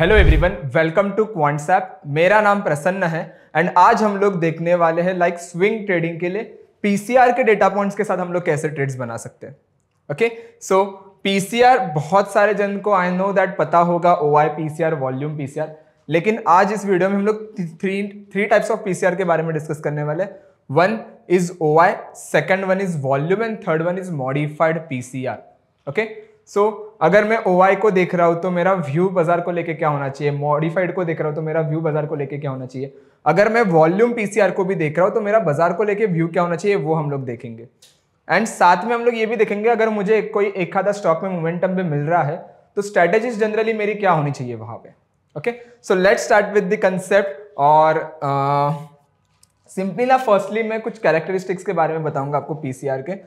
Hello everyone welcome to Quantsap मेरा नाम प्रसन्न है एंड आज हम लोग देखने वाले हैं लाइक स्विंग ट्रेडिंग के लिए पीसीआर के डेटा पॉइंट्स के साथ हम लोग कैसे ट्रेड्स बना सकते हैं ओके सो पीसीआर बहुत सारे जन को आई नो दैट पता होगा O I PCR volume PCR लेकिन आज इस वीडियो में हम लोग three three types of PCR के बारे में डिस्कस करने वाले one is O I second one is volume and third one is modified R okay so so, अगर मैं ओ को देख रहा हूँ तो मेरा व्यू बाजार को लेके क्या होना चाहिए मॉडिफाइड को देख रहा हूँ तो मेरा व्यू बाजार को लेके क्या होना चाहिए अगर मैं वॉल्यूम पीसीआर को भी देख रहा हूँ तो मेरा बाजार को लेके व्यू क्या होना चाहिए वो हम लोग देखेंगे एंड साथ में हम लोग ये भी देखेंगे अगर मुझे कोई एक आधा स्टॉक में मोमेंटम भी मिल रहा है तो स्ट्रैटेजी जनरली मेरी क्या होनी चाहिए वहाँ पे okay so let start with the concept और सिंपली ना फर्स्टली मैं कुछ कैरेक्टरिस्टिक्स के बारे में बताऊंगा आपको पीसीआर के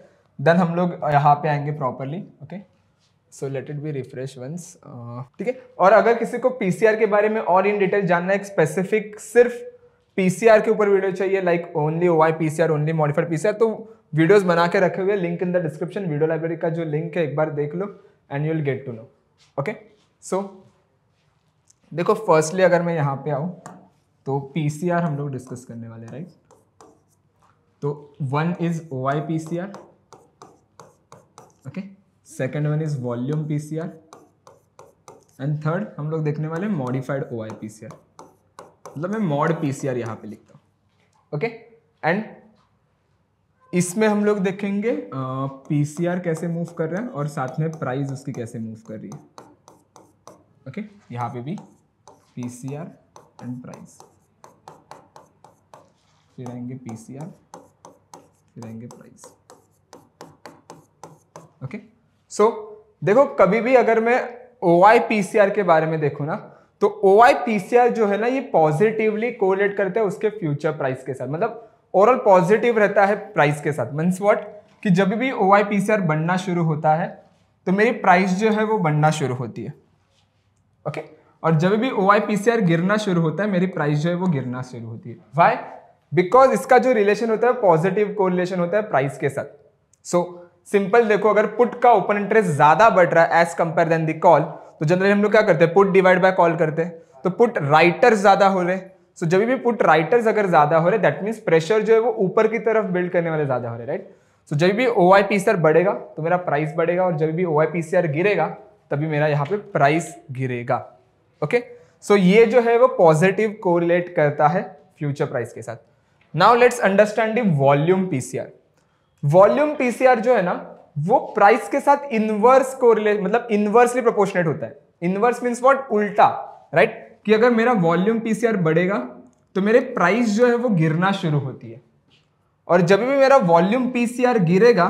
देन हम लोग यहाँ पे आएंगे properly okay okay? So let it be refresh once ठीक है और अगर किसी को पीसीआर के बारे में और इन डिटेल जानना है स्पेसिफिक सिर्फ पीसीआर के ऊपर वीडियो चाहिए like only O I P C R only modified PCR तो वीडियोज बना के रखे हुए link in the description video library का जो लिंक है एक बार देख लो and you will get to know okay so देखो फर्स्टली अगर मैं यहाँ पे आऊँ तो पीसीआर हम लोग डिस्कस करने वाले राइट right? तो one is O I P C R okay second one is volume PCR and third हम लोग देखने वाले modified O I P C R मतलब मैं मॉड पी सी आर यहाँ पे लिखता हूँ ओके एंड इसमें हम लोग देखेंगे पी सी आर कैसे मूव कर रहा है और साथ में प्राइस उसकी कैसे मूव कर रही है ओके okay? यहाँ पे भी P C R and price फिर आएंगे पी सी आर फिर आएंगे price okay okay? So so, देखो कभी भी अगर मैं ओ आई पी सी आर के बारे में देखूँ ना तो O I P C are जो है ना ये पॉजिटिवली कोलेट करते हैं उसके फ्यूचर प्राइस के साथ मतलब ओवरऑल पॉजिटिव रहता है प्राइस के साथ मीन्स वॉट कि जब भी ओ आई पी सी आर बनना शुरू होता है तो मेरी प्राइस जो है वो बनना शुरू होती है ओके okay? और जब भी ओ आई पी सी आर गिरना शुरू होता है मेरी प्राइस जो है वो गिरना शुरू होती है वाई बिकॉज इसका जो रिलेशन होता है पॉजिटिव कोरिलेशन होता है प्राइस के साथ सो so, सिंपल देखो अगर पुट का ओपन इंटरेस्ट ज्यादा बढ़ रहा है as compare than the call तो जनरली हम लोग क्या करते हैं पुट डिवाइड बाय कॉल करते हैं तो पुट राइटर्स ज्यादा हो रहे सो जब भी पुट राइटर्स अगर ज्यादा हो रहे दैट मीन्स प्रेशर जो है वो ऊपर की तरफ बिल्ड करने वाले ज्यादा हो रहे राइट सो जब भी ओ आई बढ़ेगा तो मेरा प्राइस बढ़ेगा और जब भी ओ आई गिरेगा तभी मेरा यहाँ पे प्राइस गिरेगा ओके सो ये जो है वो पॉजिटिव कोरिलेट करता है फ्यूचर प्राइस के साथ now let's understand the volume PCR volume PCR जो है ना वो प्राइस के साथ इनवर्स को मतलब इनवर्सली प्रोपोर्शनेट होता है इनवर्स मीन्स वॉट उल्टा राइट कि अगर मेरा वॉल्यूम पीसीआर बढ़ेगा तो मेरे प्राइस जो है वो गिरना शुरू होती है और जब भी मेरा वॉल्यूम पीसीआर गिरेगा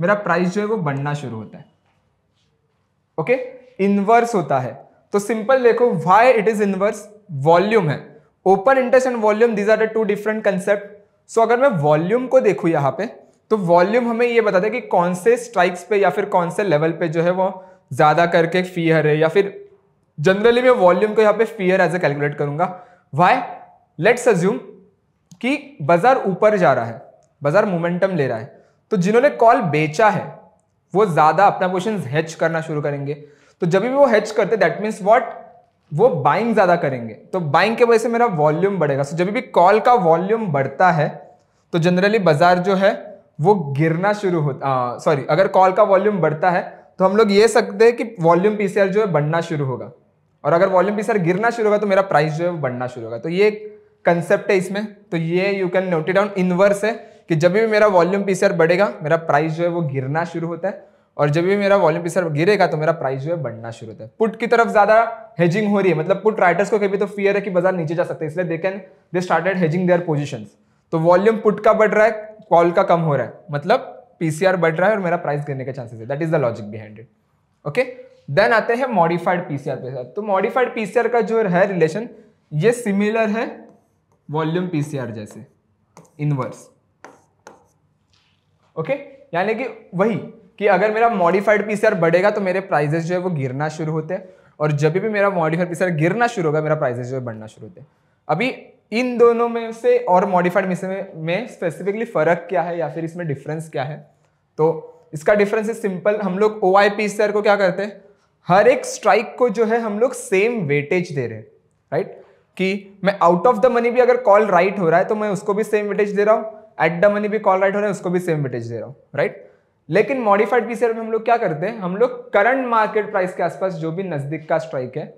मेरा प्राइस जो है वो बढ़ना शुरू होता है ओके okay? इनवर्स होता है तो सिंपल देखो why it is inverse volume है open interest and volume these are the two different concept so अगर मैं वॉल्यूम को देखू यहां पर तो वॉल्यूम हमें ये बताता है कि कौन से स्ट्राइक्स पे या फिर कौन से लेवल पे जो है वो ज़्यादा करके फियर है या फिर जनरली मैं वॉल्यूम को यहाँ पे फियर एज ए कैलकुलेट करूंगा वाई लेट्स अज्यूम कि बाजार ऊपर जा रहा है बाजार मोमेंटम ले रहा है तो जिन्होंने कॉल बेचा है वो ज़्यादा अपना पोजिशन हेच करना शुरू करेंगे तो जब भी वो हेच करते दैट मीन्स वॉट वो बाइंग ज़्यादा करेंगे तो बाइंग के वजह से मेरा वॉल्यूम बढ़ेगा सो so, जब भी कॉल का वॉल्यूम बढ़ता है तो जनरली बाजार जो है वो गिरना शुरू होता सॉरी अगर कॉल का वॉल्यूम बढ़ता है तो हम लोग ये सकते हैं कि वॉल्यूम पीसीआर जो है बढ़ना शुरू होगा और अगर वॉल्यूम पीसीआर गिरना शुरू होगा तो मेरा प्राइस जो है वो बढ़ना शुरू होगा तो ये कंसेप्ट है इसमें तो ये you can note it down inverse है कि जब भी मेरा वॉल्यूम पीसीआर बढ़ेगा मेरा प्राइस जो है वो गिरना शुरू होता है और जब भी मेरा वॉल्यूम पीसीआर गिरेगा तो मेरा प्राइस जो है बढ़ना शुरू होता है पुट की तरफ ज्यादा हेजिंग हो रही है मतलब पुट राइटर्स को कभी तो फियर है कि बाजार नीचे जा सकते हैं इसलिए they can they started hedging their positions तो वॉल्यूम पुट का बढ़ रहा है कॉल का कम हो रहा है मतलब पीसीआर बढ़ रहा है और मेरा प्राइस गिरने के चांसेस है that is the logic behind it okay then आते हैं मॉडिफाइड पीसीआर पीसीआर तो मॉडिफाइड पीसीआर का जो है रिलेशन ये सिमिलर है वॉल्यूम पीसीआर जैसे इनवर्स ओके okay? यानी कि वही कि अगर मेरा मॉडिफाइड पीसीआर बढ़ेगा तो मेरे प्राइजेस जो है वो गिरना शुरू होते हैं और जब भी मेरा मॉडिफाइड पीसीआर गिरना शुरू होगा मेरा प्राइजेस जो है बढ़ना शुरू होते हैं अभी इन दोनों में से और मॉडिफाइड मिक्सर में, में स्पेसिफिकली फ़र्क क्या है या फिर इसमें डिफरेंस क्या है तो इसका डिफरेंस इज सिंपल हम लोग ओ आई सर को क्या करते हैं हर एक स्ट्राइक को जो है हम लोग सेम वेटेज दे रहे हैं राइट कि मैं आउट ऑफ द मनी भी अगर कॉल राइट हो रहा है तो मैं उसको भी सेम वेटेज दे रहा हूँ एट द मनी भी कॉल राइट हो रहा है उसको भी सेम वेटेज दे रहा हूँ राइट लेकिन मॉडिफाइड पीसीआर में हम लोग क्या करते हैं हम लोग करंट मार्केट प्राइस के आसपास जो भी नज़दीक का स्ट्राइक है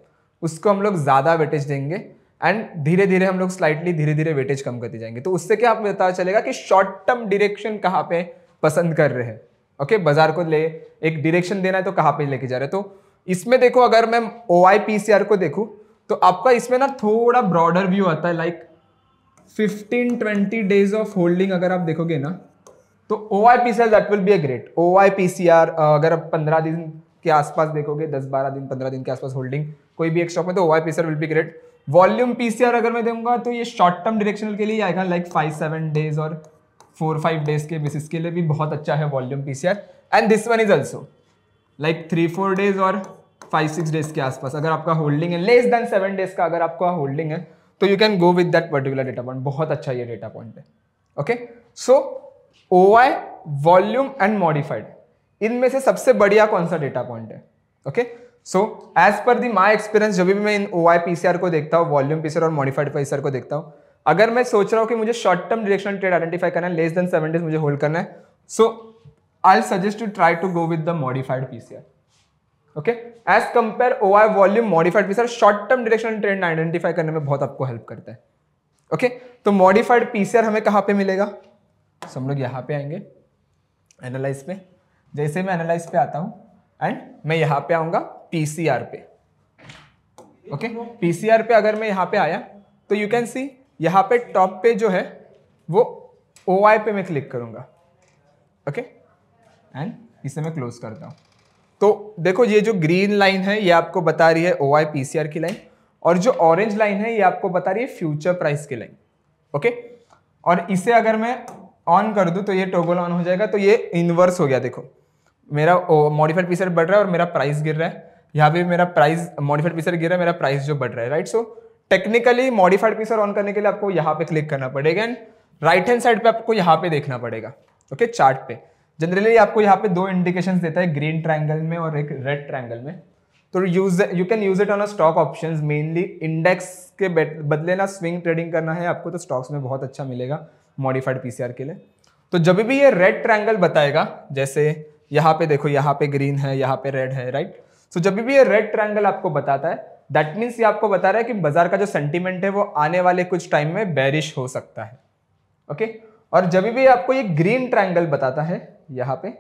उसको हम लोग ज़्यादा वेटेज देंगे एंड धीरे धीरे हम लोग स्लाइटली धीरे धीरे वेटेज कम करते जाएंगे तो उससे क्या आपको पता चलेगा कि शॉर्ट टर्म डिरेक्शन कहाँ पे पसंद कर रहे हैं ओके okay, बाजार को ले एक डिरेक्शन देना है तो कहाँ पे लेके जा रहे हैं तो इसमें देखो अगर मैं ओ आई पी सी आर को देखूँ तो आपका इसमें ना थोड़ा ब्रॉडर व्यू आता है like fifteen twenty days of holding अगर आप देखोगे ना तो O I P C R that will be a great O I P C R अगर आप पंद्रह दिन के आसपास देखोगे दस बारह दिन पंद्रह दिन के आसपास होल्डिंग कोई भी एक स्टॉक में तो O I P C R will be great volume PCR अगर मैं दूंगा तो ये शॉर्ट टर्म डायरेक्शनल के लिए आएगा लाइक फाइव सेवन डेज और फोर फाइव डेज के बेसिस के लिए भी बहुत अच्छा है volume PCR and this one is also like three four days और फाइव सिक्स डेज के आसपास अगर आपका होल्डिंग है लेस देन सेवन डेज का अगर आपका होल्डिंग है तो you can go with that particular data point बहुत अच्छा ये डेटा पॉइंट है okay so O I volume and modified इनमें से सबसे बढ़िया कौन सा डेटा पॉइंट है okay okay? So as per the my experience जब भी मैं इन ओ आई पी सी आर को देखता हूँ वॉल्यूम पी सी और मॉडिफाइड पी सी को देखता हूँ अगर मैं सोच रहा हूँ कि मुझे short term directional trade identify करना है लेस देन सेवन डेज मुझे होल्ड करना है so I suggest to try to go with the modified P C R okay as compare O I volume modified P C short term directional trade identify करने में बहुत आपको help करता है okay तो मॉडिफाइड पी सी आर हमें कहाँ पे मिलेगा सो हम लोग यहाँ पे आएंगे एनालाइज पे जैसे मैं एनालाइज पे आता हूँ एंड मैं यहाँ पे आऊँगा पीसीआर पे ओके पीसीआर पे अगर मैं यहाँ पे आया तो यू कैन सी यहाँ पे टॉप पे जो है वो ओ पे मैं क्लिक करूंगा ओके एंड इसे मैं क्लोज करता हूं तो देखो ये जो ग्रीन लाइन है ये आपको बता रही है O I P C R की लाइन और जो ऑरेंज लाइन है ये आपको बता रही है फ्यूचर प्राइस की लाइन ओके और इसे अगर मैं ऑन कर दूं तो ये टोगल ऑन हो जाएगा तो ये इनवर्स हो गया देखो मेरा मॉडिफाइड पीसर बढ़ रहा है और मेरा प्राइस गिर रहा है यहाँ पे मेरा प्राइस मॉडिफाइड पीसर गिर रहा है मेरा प्राइस जो बढ़ रहा है right so technically modified PCR on करने के लिए आपको यहाँ पे क्लिक करना पड़ेगा एंड राइट हैंड साइड पे आपको यहाँ पे देखना पड़ेगा ओके okay, चार्ट पे जनरली आपको यहाँ पे दो इंडिकेशन देता है ग्रीन ट्राइंगल में और एक रेड ट्राइंगल में तो use you can use it on stock option mainly index के बदले ना स्विंग ट्रेडिंग करना है आपको तो स्टॉक्स में बहुत अच्छा मिलेगा मॉडिफाइड पीसीआर के लिए तो जब भी ये रेड ट्राइंगल बताएगा जैसे यहाँ पे देखो यहाँ पे ग्रीन है यहाँ पे रेड है राइट सो so, जब भी ये रेड ट्रायंगल आपको बताता है दैट मीन्स ये आपको बता रहा है कि बाजार का जो सेंटिमेंट है वो आने वाले कुछ टाइम में बैरिश हो सकता है ओके okay? और जब भी आपको ये ग्रीन ट्राइंगल बताता है यहाँ पे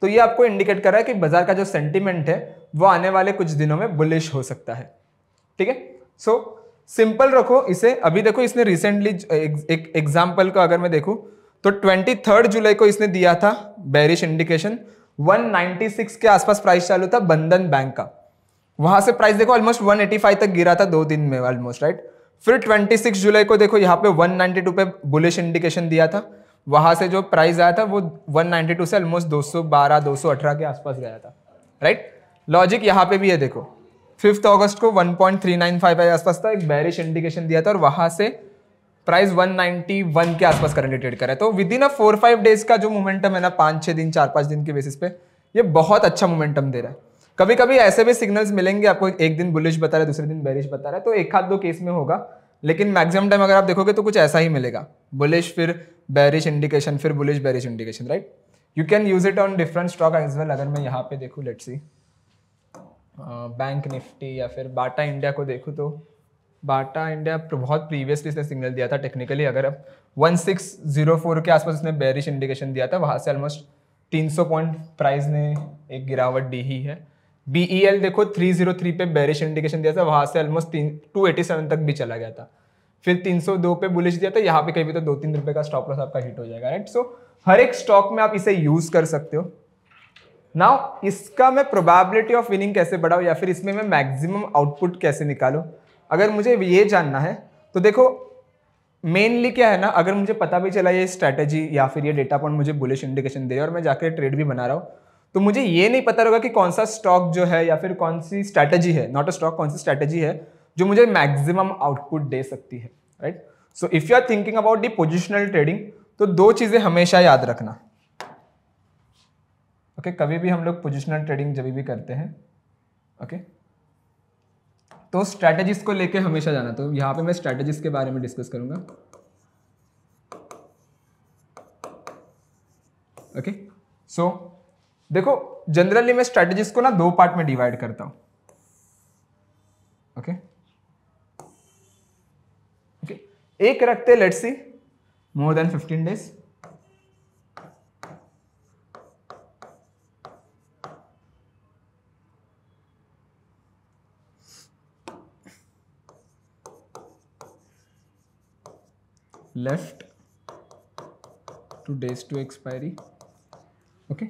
तो ये आपको इंडिकेट कर रहा है कि बाजार का जो सेंटिमेंट है वो आने वाले कुछ दिनों में बुलिश हो सकता है ठीक है सो सिंपल रखो इसे अभी देखो इसने रिसेंटली एक एग्जाम्पल का अगर मैं देखूं तो ट्वेंटी जुलाई को इसने दिया था बैरिश इंडिकेशन 196 के आसपास प्राइस चालू था बंधन बैंक का वहां से प्राइस देखो ऑलमोस्ट 185 तक गिरा था दो दिन में ऑलमोस्ट राइट फिर 26 जुलाई को देखो यहाँ पे 192 पे बुलिश इंडिकेशन दिया था वहां से जो प्राइस आया था वो 192 से ऑलमोस्ट 212 218 के आसपास गया था राइट लॉजिक यहाँ पे भी है देखो फिफ्थ ऑगस्ट को वन 1.395 के आसपास था एक बैरिश इंडिकेशन दिया था और वहां से प्राइस 191 के आसपास करंटली ट्रेड कर रहा है तो within a four five days का जो मोमेंटम है ना पाँच छः दिन चार पाँच दिन के बेसिस पे ये बहुत अच्छा मोमेंटम दे रहा है कभी कभी ऐसे भी सिग्नल्स मिलेंगे आपको एक दिन बुलिश बता रहा है दूसरे दिन बैरिश बता रहा है तो एक हाथ दो केस में होगा लेकिन मैक्सिमम टाइम अगर आप देखोगे तो कुछ ऐसा ही मिलेगा बुलिश फिर बैरिश इंडिकेशन फिर bullish bearish indication right you can use it on different stock as well अगर मैं यहाँ पे देखूँ लेट्स सी बैंक निफ्टी या फिर बाटा इंडिया को देखूँ तो बाटा इंडिया बहुत प्रीवियसली इसने सिग्नल दिया था टेक्निकली अगर अब वन सिक्स जीरो फोर के आसपास इसने बेरिश इंडिकेशन दिया था वहाँ से ऑलमोस्ट तीन सौ पॉइंट प्राइस ने एक गिरावट दी ही है बी ई एल देखो थ्री जीरो थ्री पे बेरिश इंडिकेशन दिया था वहाँ से ऑलमोस्ट तीन टू एटी सेवन तक भी चला गया था फिर तीन सौ दो पे बुलिश दिया था यहाँ पे कहीं भी तो दो तीन रुपये का स्टॉप लॉस आपका हिट हो जाएगा राइट सो हर एक स्टॉक में आप इसे यूज़ कर सकते हो नाउ इसका मैं प्रोबेबिलिटी ऑफ विनिंग कैसे बढ़ाऊँ या फिर इसमें मैं मैक्सिमम आउटपुट कैसे निकालू अगर मुझे ये जानना है तो देखो मेनली क्या है ना अगर मुझे पता भी चला ये स्ट्रैटेजी या फिर ये डेटा पॉइंट मुझे बुलिश इंडिकेशन दे और मैं जाकर ट्रेड भी बना रहा हूँ तो मुझे ये नहीं पता रहेगा कि कौन सा स्टॉक जो है या फिर कौन सी स्ट्रैटेजी है नॉट अ स्टॉक कौन सी स्ट्रैटेजी है जो मुझे मैक्सिमम आउटपुट दे सकती है right so if you are thinking about the positional trading तो दो चीज़ें हमेशा याद रखना ओके okay, कभी भी हम लोग पोजिशनल ट्रेडिंग जब भी करते हैं ओके okay? तो स्ट्रैटेजीज को लेके हमेशा जाना तो यहाँ पे मैं स्ट्रैटेजीज के बारे में डिस्कस करूँगा ओके okay? सो so, देखो जनरली मैं स्ट्रैटेजीज को ना दो पार्ट में डिवाइड करता हूँ ओके okay? Okay okay? एक रखते let's see more than fifteen days left to days to expiry okay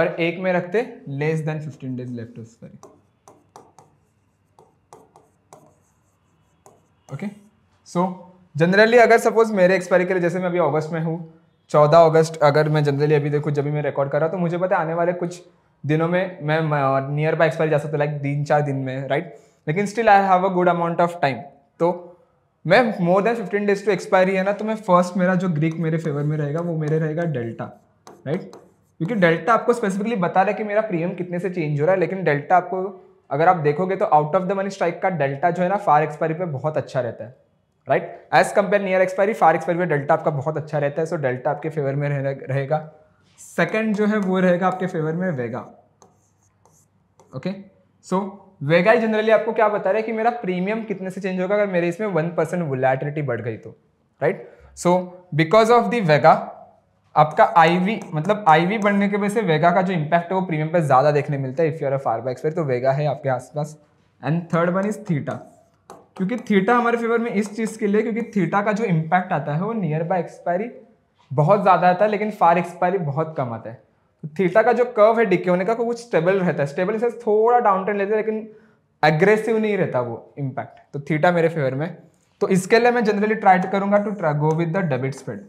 और एक में रखते less than fifteen days left to expiry okay so generally अगर सपोज मेरे एक्सपायरी के लिए जैसे मैं अभी अगस्त में हूँ चौदह अगस्त अगर मैं जनरली अभी देखो जब भी मैं रिकॉर्ड कर रहा तो मुझे पता है आने वाले कुछ दिनों में मैं नियर बाय एक्सपायरी जा सकता हूँ लाइक तीन चार दिन में राइट लेकिन still I have a good amount of time तो मैं more than fifteen days to expiry है ना तो मैं फर्स्ट मेरा जो ग्रीक मेरे फेवर में रहेगा वो मेरे रहेगा डेल्टा राइट क्योंकि डेल्टा आपको स्पेसिफिकली बता रहा है कि मेरा प्रीमियम कितने से चेंज हो रहा है लेकिन डेल्टा आपको अगर आप देखोगे तो out of the money strike का डेल्टा जो है ना फार एक्सपायरी पे बहुत अच्छा रहता है right as compare near expiry far expiry पे डेल्टा आपका बहुत अच्छा रहता है सो डेल्टा आपके फेवर में रहेगा सेकेंड जो है वो रहेगा आपके फेवर में वेगा ओके okay? सो वेगाई जनरली आपको क्या बता रहा है कि मेरा प्रीमियम कितने से चेंज होगा अगर मेरे इसमें वन परसेंट वोलेटिलिटी बढ़ गई तो right so because of the vega आपका आईवी मतलब आईवी बढ़ने की वजह से वेगा का जो इम्पैक्ट है वो प्रीमियम पर ज़्यादा देखने मिलता है if you are a far बाइक्स तो वेगा है आपके आसपास and third one is theta क्योंकि थीटा हमारे फेवर में इस चीज़ के लिए क्योंकि थीटा का जो इम्पैक्ट आता है वो नियर बाय एक्सपायरी बहुत ज़्यादा आता है लेकिन फार एक्सपायरी बहुत कम आता है थीटा का जो कर्व है डिके होने का कुछ स्टेबल रहता है स्टेबल से थोड़ा डाउन ट्रेंड लेते हैं लेकिन एग्रेसिव नहीं रहता वो इम्पैक्ट तो थीटा मेरे फेवर में तो इसके लिए मैं जनरली ट्राई करूंगा to try go with the debit spread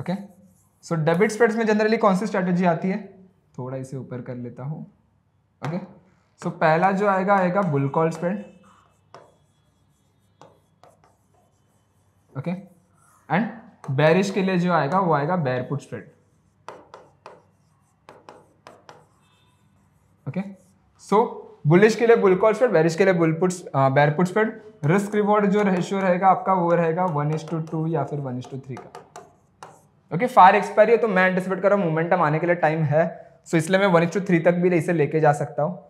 okay so debit spreads में जनरली कौन सी स्ट्रैटेजी आती है थोड़ा इसे ऊपर कर लेता हूँ ओके सो पहला जो आएगा आएगा bull call spread okay and bearish के लिए जो आएगा वो आएगा bear put spread okay so bullish के लिए बुल कॉल स्प्रेड बैरिश के लिए bull put bear put spread risk reward जो रेशियो रहेगा आपका वो रहेगा वन इज टू टू या फिर वन इज टू थ्री का ओके फायर एक्सपायरी है तो मैं एंटिसिपेट कर रहा हूँ मोमेंटम आने के लिए टाइम है सो so, इसलिए मैं वन इज टू थ्री तक भी इसे लेके जा सकता हूँ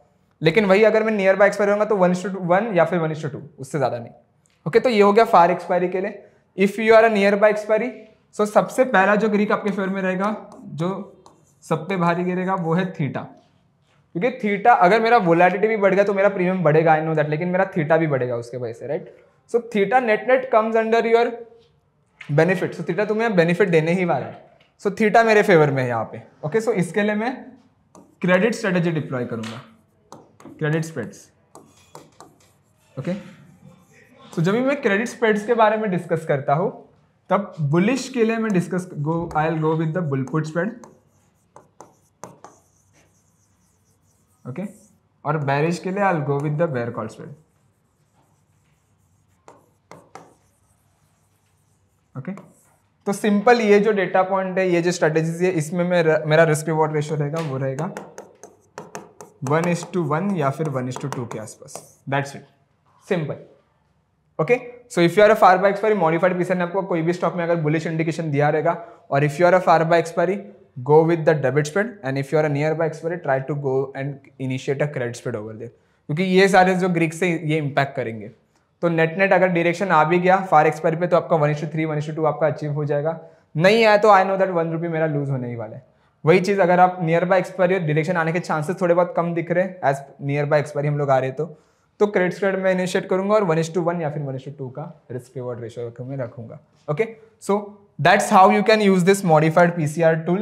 लेकिन वही अगर मैं नियर बाय एक्सपायर होगा तो वन इज टू वन या फिर वन इज टू टू उससे ज़्यादा नहीं ओके okay, तो ये हो गया फायर एक्सपायरी के लिए if you are a near by expiry so सबसे पहला जो ग्रीक आपके फेवर में रहेगा जो सब पे भारी गिरेगा वो है थीटा क्योंकि थीटा अगर मेरा वोलाटिटी भी बढ़ गया तो मेरा प्रीमियम बढ़ेगा आई नो दैट लेकिन मेरा थीटा भी बढ़ेगा उसके वजह से right so theta net net comes under your benefit so theta तुम्हें बेनिफिट देने ही वाला है सो so, थीटा मेरे फेवर में है यहाँ पे ओके okay, सो so इसके लिए मैं क्रेडिट स्ट्रेटेजी डिप्लॉय करूंगा क्रेडिट स्प्रेड्स ओके okay? तो जब भी मैं क्रेडिट स्प्रेड्स के बारे में डिस्कस करता हूँ तब बुलिश के लिए मैं discuss go I'll go with the bull put spread okay और बैरिश के लिए I go with the bear call spread okay तो सिंपल ये जो डेटा पॉइंट है ये जो स्ट्रेटेजीज है इसमें मेरा मेरा रिस्क रिवॉर्ड रेशियो रहेगा वो रहेगा वन इज टू वन या फिर वन इज टू टू के आसपास that's it simple okay so if you are a far by expiry modified PCR ने आपको कोई भी स्टॉक में अगर बुलिश इंडिकेशन दिया रहेगा और if you are a far by expiry go with the debit spread and if you are near by expiry try to go and initiate a credit spread over there क्योंकि ये सारे जो Greek से ये impact करेंगे तो net net अगर direction आ भी गया फार एक्सपायरी पे तो आपका one is to three one is to two आपका अचीव हो जाएगा नहीं आया तो I know that one rupee मेरा लूज होने ही वाला है वही चीज़ अगर आप नियर बाय एक्सपायरी और डिरेक्शन आने के चांसेस थोड़े बहुत कम दिख रहे हैं एज नियर बाय एक्सपायरी हम लोग आ रहे तो तो क्रेडिट स्क्रेड मैं इनिशिएट करूंगा और वन इज टू वन या फिर वन इज टू का रिस्क रिवॉर्ड रेशो में रखूंगा okay so that's how you can use this modified PCR tool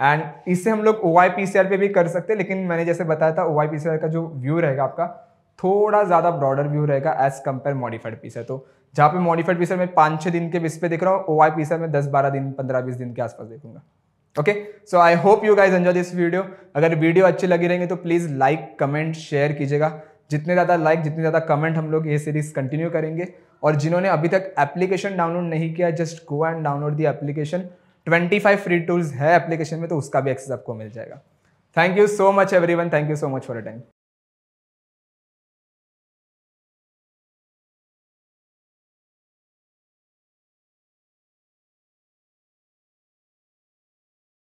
and इससे हम लोग ओ पे भी कर सकते हैं लेकिन मैंने जैसे बताया था ओ का जो व्यू रहेगा आपका थोड़ा ज़्यादा ब्रॉडर व्यू रहेगा एज कम्पेयर मॉडिफाइड पीसीआर तो जहां पे मॉडिफाइड पीसीआर में पांच छह दिन के बेस पे देख रहा हूँ ओ आई पीसर में दस बारह दिन पंद्रह बीस दिन के आसपास देखूंगा okay so I hope you guys enjoy this video अगर वीडियो अच्छी लगी रहेंगे तो प्लीज़ लाइक कमेंट शेयर कीजिएगा जितने ज़्यादा लाइक जितने ज़्यादा कमेंट हम लोग ये सीरीज़ कंटिन्यू करेंगे और जिन्होंने अभी तक एप्लीकेशन डाउनलोड नहीं किया just go and download the application 25 free tools है एप्लीकेशन में तो उसका भी एक्सेस आपको मिल जाएगा thank you so much everyone thank you so much for attend